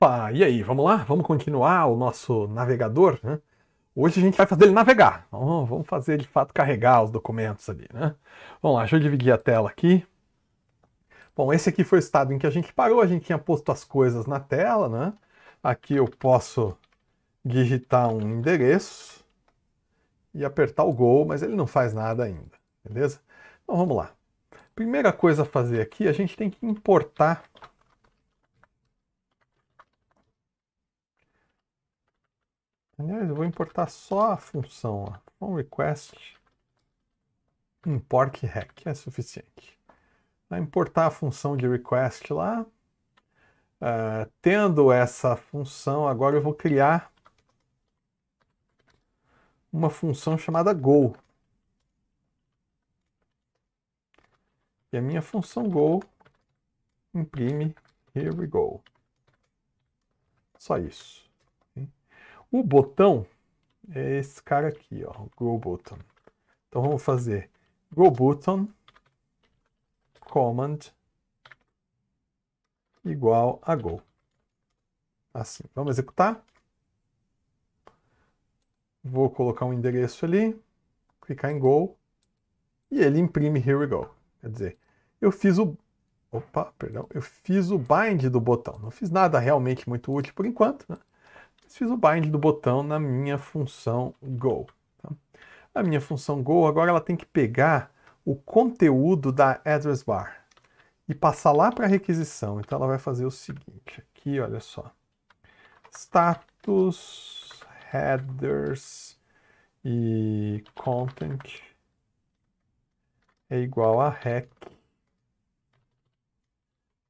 Opa, e aí, vamos lá? Vamos continuar o nosso navegador, né? Hoje a gente vai fazer ele navegar. vamos fazer, de fato, carregar os documentos ali, né? Vamos lá, deixa eu dividir a tela aqui. Bom, esse aqui foi o estado em que a gente parou, a gente tinha posto as coisas na tela, né? Aqui eu posso digitar um endereço e apertar o Go, mas ele não faz nada ainda, beleza? Então vamos lá. Primeira coisa a fazer aqui, a gente tem que importar Aliás, eu vou importar só a função, ó. From então, request import hack é suficiente. Vai importar a função de request lá. Uh, tendo essa função, agora eu vou criar uma função chamada go. E a minha função go imprime here we go. Só isso. O botão é esse cara aqui, ó, go button. Então vamos fazer go button command igual a go. Assim, vamos executar. Vou colocar um endereço ali, clicar em go e ele imprime here we go. Quer dizer, eu fiz o opa, perdão, eu fiz o bind do botão. Não fiz nada realmente muito útil por enquanto, né? fiz o bind do botão na minha função go. Tá? A minha função go agora ela tem que pegar o conteúdo da address bar e passar lá para a requisição. Então ela vai fazer o seguinte, aqui olha só, status, headers e content é igual a rec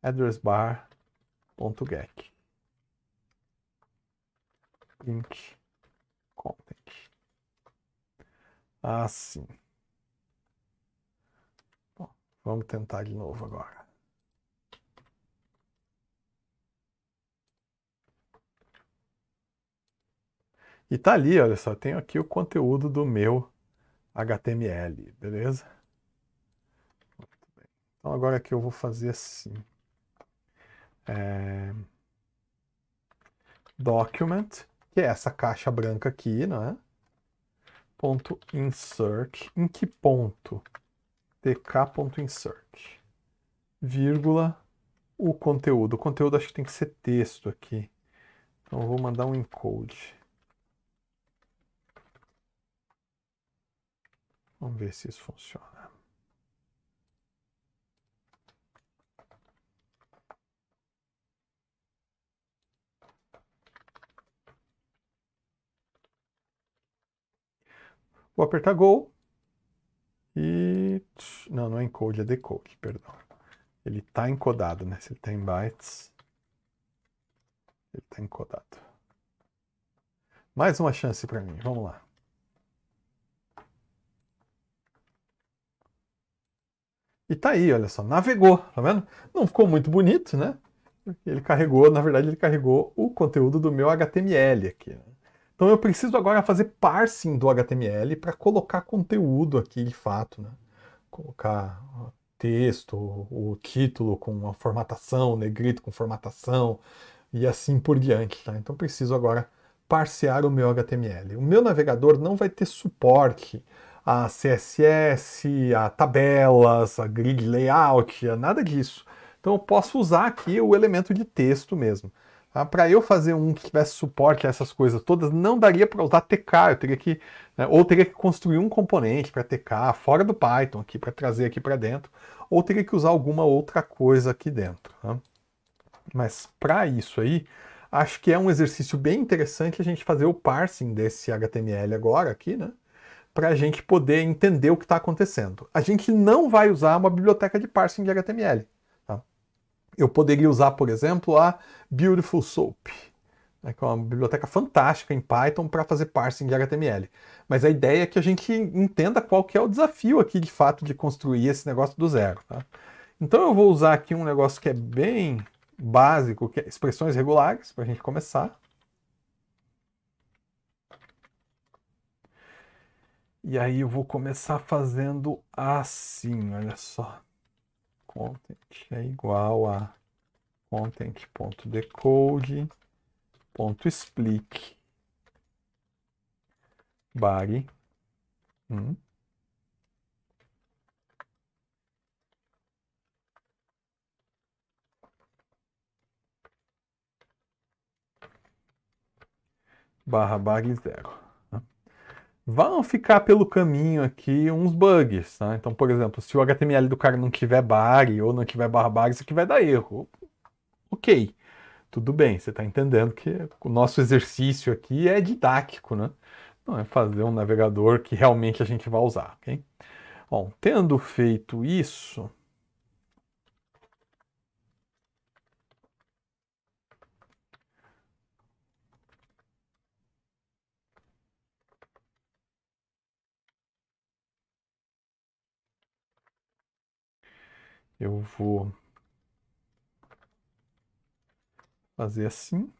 address bar.get print content. Assim. Bom, vamos tentar de novo agora. E tá ali, olha só, tenho aqui o conteúdo do meu HTML, beleza? Então agora que eu vou fazer assim. É, document que é essa caixa branca aqui, né? Ponto insert, em que ponto? tk.insert, vírgula, o conteúdo. O conteúdo acho que tem que ser texto aqui. Então eu vou mandar um encode. Vamos ver se isso funciona. Vou apertar Go. E. Não, não é encode, é decode, perdão. Ele está encodado, né? Se ele está em bytes, ele está encodado. Mais uma chance para mim, vamos lá. E tá aí, olha só, navegou, tá vendo? Não ficou muito bonito, né? Ele carregou, na verdade, ele carregou o conteúdo do meu HTML aqui. Né? Então eu preciso agora fazer parsing do HTML para colocar conteúdo aqui de fato, né? Colocar texto, o título com a formatação, negrito com formatação e assim por diante, tá? Então preciso agora parsear o meu HTML. O meu navegador não vai ter suporte a CSS, a tabelas, a grid layout, a nada disso. Então eu posso usar aqui o elemento de texto mesmo. Ah, para eu fazer um que tivesse suporte a essas coisas todas, não daria para usar TK, eu teria que, né, ou teria que construir um componente para TK fora do Python aqui para trazer aqui para dentro, ou teria que usar alguma outra coisa aqui dentro. Né? Mas para isso aí, acho que é um exercício bem interessante a gente fazer o parsing desse HTML agora aqui, né? Para a gente poder entender o que está acontecendo. A gente não vai usar uma biblioteca de parsing de HTML. Eu poderia usar, por exemplo, a Beautiful Soap, né, que é uma biblioteca fantástica em Python para fazer parsing de HTML. Mas a ideia é que a gente entenda qual que é o desafio aqui, de fato, de construir esse negócio do zero. Tá? Então eu vou usar aqui um negócio que é bem básico, que é expressões regulares, para a gente começar. E aí eu vou começar fazendo assim, olha só content é igual a content.decode.split body hum. barra bag zero vão ficar pelo caminho aqui uns bugs. Tá? Então, por exemplo, se o HTML do cara não tiver body ou não tiver barbar, isso aqui vai dar erro. Ok, tudo bem, você está entendendo que o nosso exercício aqui é didático, né? Não é fazer um navegador que realmente a gente vai usar, ok? Bom, tendo feito isso, Eu vou fazer assim.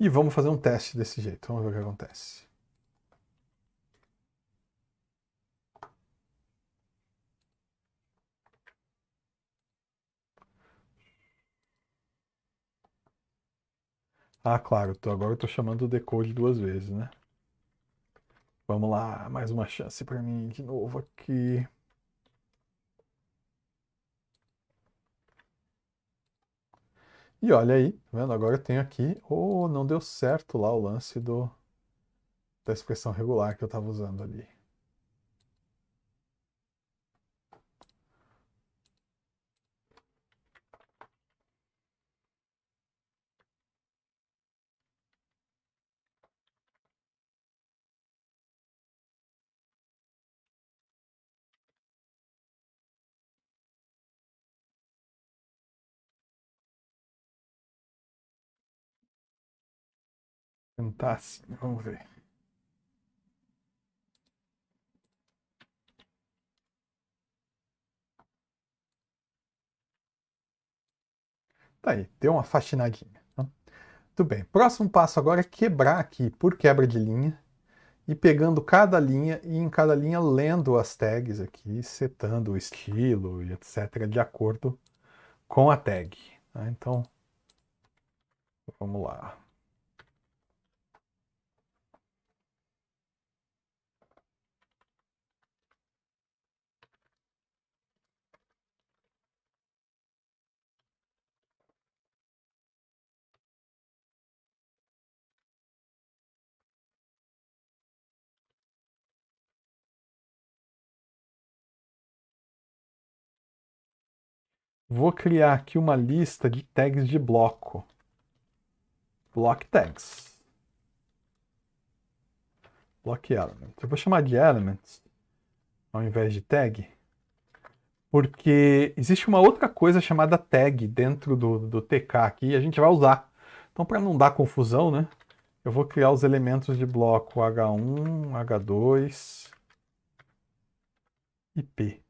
E vamos fazer um teste desse jeito. Vamos ver o que acontece. Ah, claro, agora eu estou chamando o decode duas vezes, né? Vamos lá, mais uma chance para mim de novo aqui. E olha aí, tá vendo? Agora eu tenho aqui. Oh, não deu certo lá o lance do da expressão regular que eu estava usando ali. tentar assim, vamos ver. Tá aí, deu uma faxinadinha. Né? Tudo bem, próximo passo agora é quebrar aqui por quebra de linha e pegando cada linha e em cada linha lendo as tags aqui, setando o estilo e etc. de acordo com a tag. Tá? Então, vamos lá. Vou criar aqui uma lista de tags de bloco. Block tags. Block elements. Eu vou chamar de elements ao invés de tag, porque existe uma outra coisa chamada tag dentro do, do TK aqui e a gente vai usar. Então, para não dar confusão, né? Eu vou criar os elementos de bloco H1, H2 e P.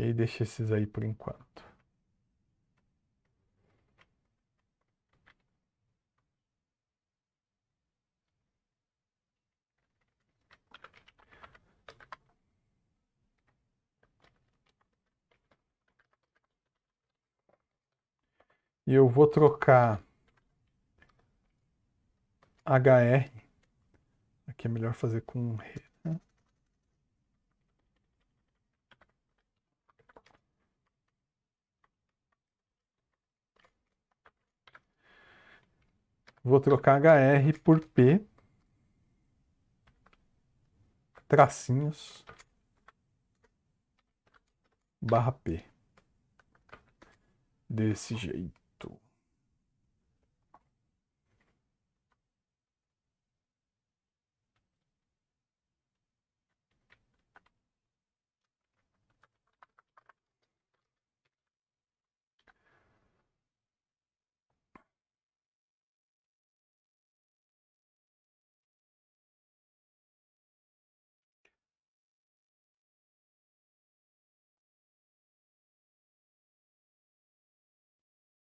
Ok, deixa esses aí por enquanto. E eu vou trocar HR. Aqui é melhor fazer com Vou trocar HR por P. Tracinhos. Barra P. Desse jeito.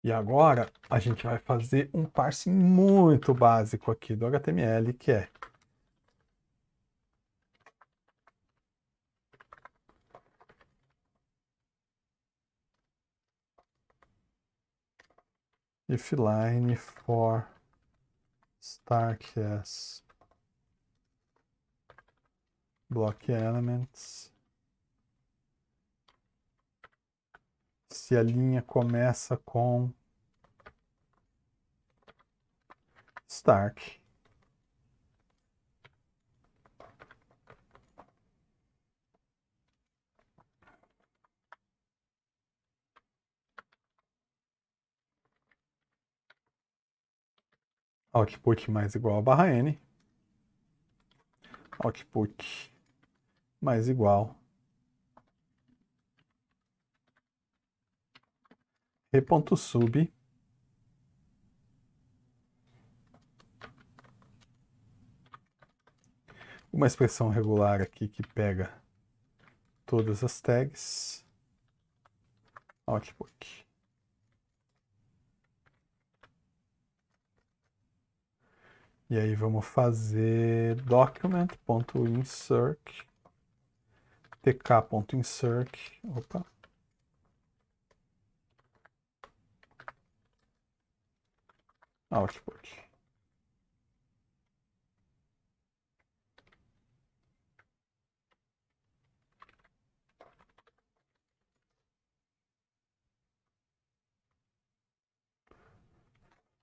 E agora a gente vai fazer um parsing muito básico aqui do HTML, que é if line for stark as block elements se a linha começa com Stark. Output mais igual a barra N. Output mais igual p.sub uma expressão regular aqui que pega todas as tags output e aí vamos fazer document.insert tk.insert opa output.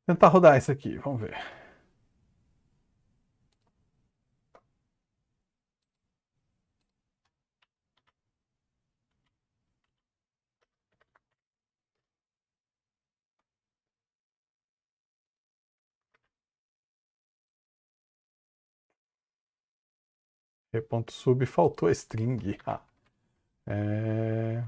Tentar rodar isso aqui, vamos ver. sub faltou string. Ah. É...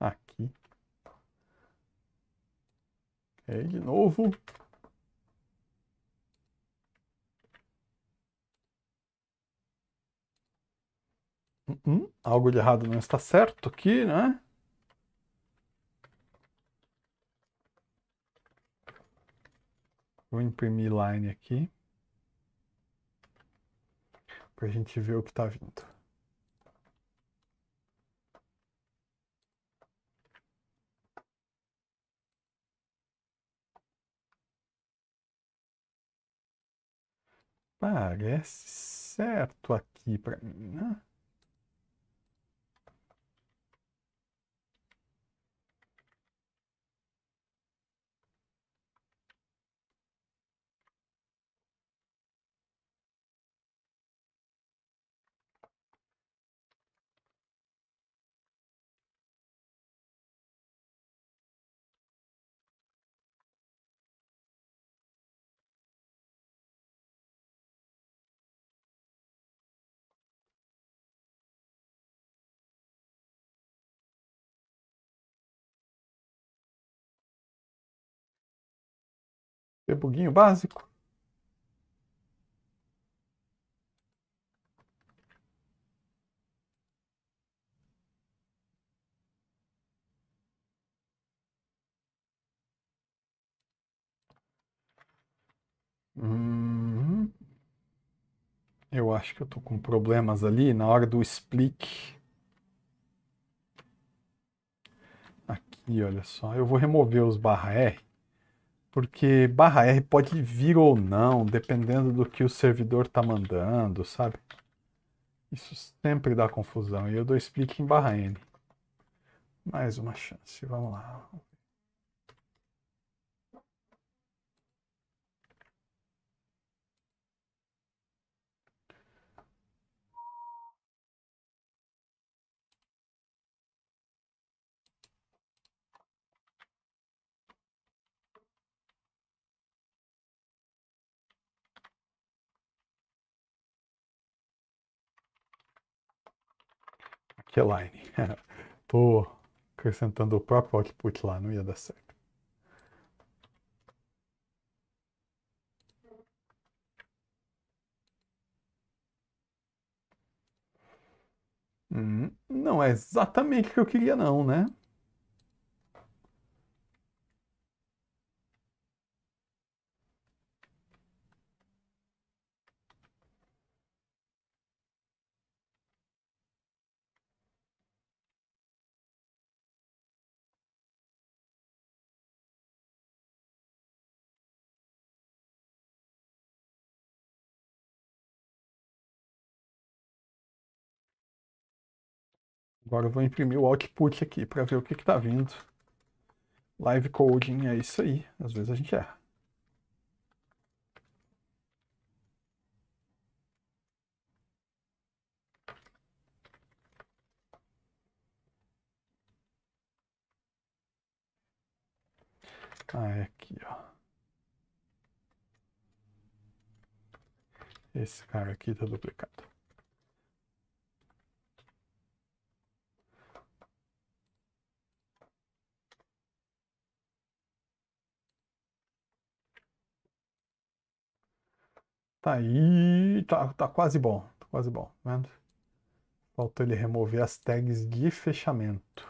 Aqui. É, de novo. Hum, hum, algo de errado não está certo aqui, né? Vou imprimir line aqui. Para a gente ver o que está vindo. Parece certo aqui para mim, né? debuguinho básico. Hum, eu acho que eu estou com problemas ali na hora do split. Aqui, olha só. Eu vou remover os barra R porque barra R pode vir ou não, dependendo do que o servidor está mandando, sabe? Isso sempre dá confusão. E eu dou explique em barra N. Mais uma chance, vamos lá. Q-Line. Estou acrescentando o próprio output lá, não ia dar certo. Hum, não é exatamente o que eu queria não, né? Agora eu vou imprimir o output aqui para ver o que está vindo. Live coding é isso aí. Às vezes a gente erra. Ah, é aqui, ó. Esse cara aqui tá duplicado. Aí, tá, tá quase bom, tá quase bom, tá vendo? Faltou ele remover as tags de fechamento.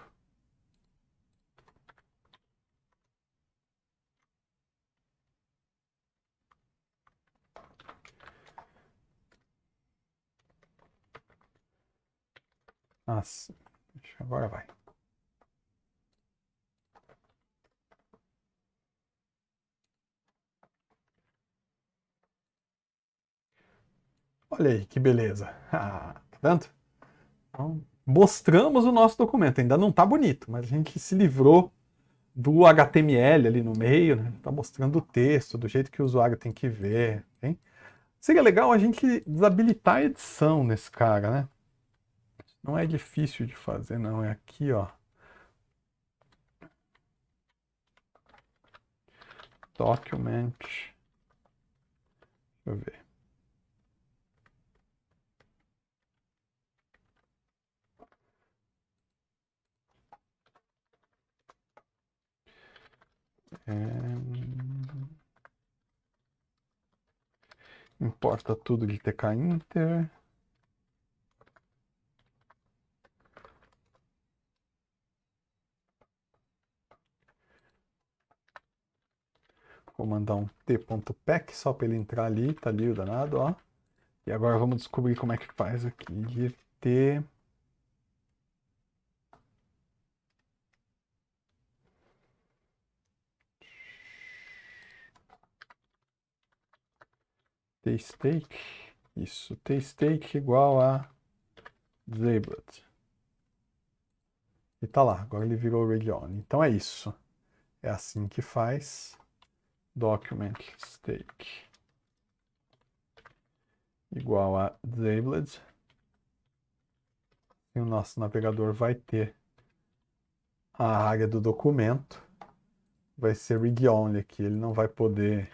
Assim, agora vai. Olha aí, que beleza. Ah, tá vendo? Então, mostramos o nosso documento. Ainda não tá bonito, mas a gente se livrou do HTML ali no meio, né? Tá mostrando o texto, do jeito que o usuário tem que ver, hein? Seria legal a gente desabilitar a edição nesse cara, né? Não é difícil de fazer, não. É aqui, ó. Document. Deixa eu ver. É. Importa tudo de TK Inter. Vou mandar um t.pack só para ele entrar ali, tá ali o danado, ó. E agora vamos descobrir como é que faz aqui. GT tstake, isso, tstake igual a disabled. E tá lá, agora ele virou read Então é isso. É assim que faz document stake igual a disabled. E o nosso navegador vai ter a área do documento. Vai ser read only aqui, ele não vai poder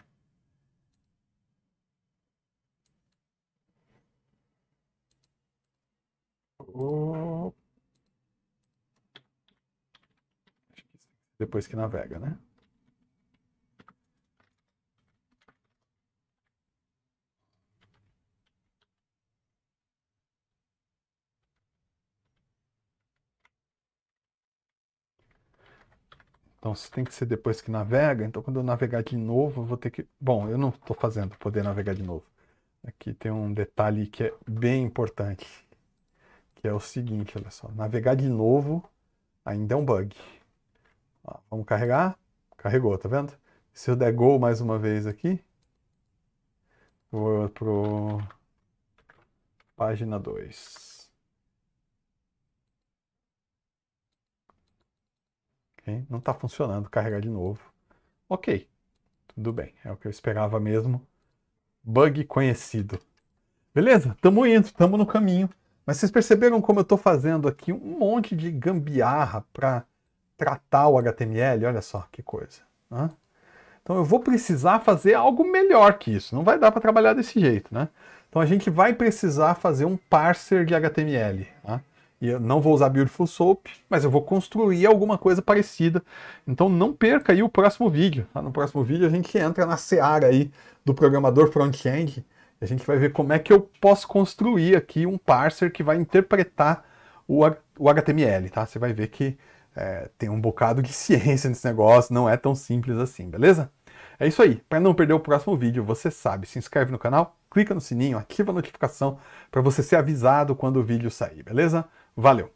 depois que navega, né? Então, se tem que ser depois que navega, então quando eu navegar de novo, eu vou ter que. Bom, eu não estou fazendo poder navegar de novo. Aqui tem um detalhe que é bem importante, que é o seguinte, olha só, navegar de novo ainda é um bug. Ó, vamos carregar. Carregou, tá vendo? Se eu der gol mais uma vez aqui, vou pro página 2. Não está funcionando, carregar de novo. Ok, tudo bem, é o que eu esperava mesmo. Bug conhecido. Beleza? Tamo indo, tamo no caminho. Mas vocês perceberam como eu estou fazendo aqui um monte de gambiarra para tratar o HTML, olha só que coisa. Né? Então eu vou precisar fazer algo melhor que isso, não vai dar para trabalhar desse jeito, né? Então a gente vai precisar fazer um parser de HTML, né? E eu não vou usar Beautiful Soap, mas eu vou construir alguma coisa parecida. Então não perca aí o próximo vídeo. Tá? No próximo vídeo a gente entra na seara aí do programador front-end. A gente vai ver como é que eu posso construir aqui um parser que vai interpretar o, o HTML, tá? Você vai ver que é, tem um bocado de ciência nesse negócio, não é tão simples assim, beleza? É isso aí. Para não perder o próximo vídeo, você sabe, se inscreve no canal, clica no sininho, ativa a notificação para você ser avisado quando o vídeo sair, beleza? Valeu!